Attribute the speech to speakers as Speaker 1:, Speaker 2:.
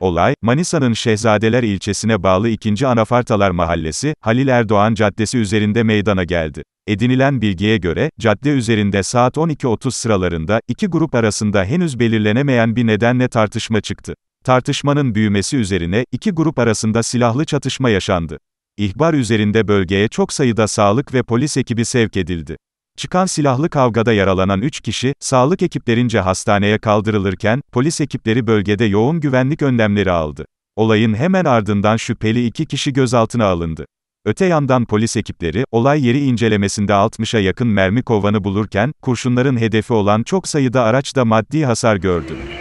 Speaker 1: Olay, Manisa'nın Şehzadeler ilçesine bağlı 2. Anafartalar Mahallesi, Halil Erdoğan Caddesi üzerinde meydana geldi. Edinilen bilgiye göre, cadde üzerinde saat 12.30 sıralarında, iki grup arasında henüz belirlenemeyen bir nedenle tartışma çıktı. Tartışmanın büyümesi üzerine, iki grup arasında silahlı çatışma yaşandı. İhbar üzerinde bölgeye çok sayıda sağlık ve polis ekibi sevk edildi. Çıkan silahlı kavgada yaralanan 3 kişi, sağlık ekiplerince hastaneye kaldırılırken, polis ekipleri bölgede yoğun güvenlik önlemleri aldı. Olayın hemen ardından şüpheli 2 kişi gözaltına alındı. Öte yandan polis ekipleri, olay yeri incelemesinde 60'a yakın mermi kovanı bulurken, kurşunların hedefi olan çok sayıda araç da maddi hasar gördü.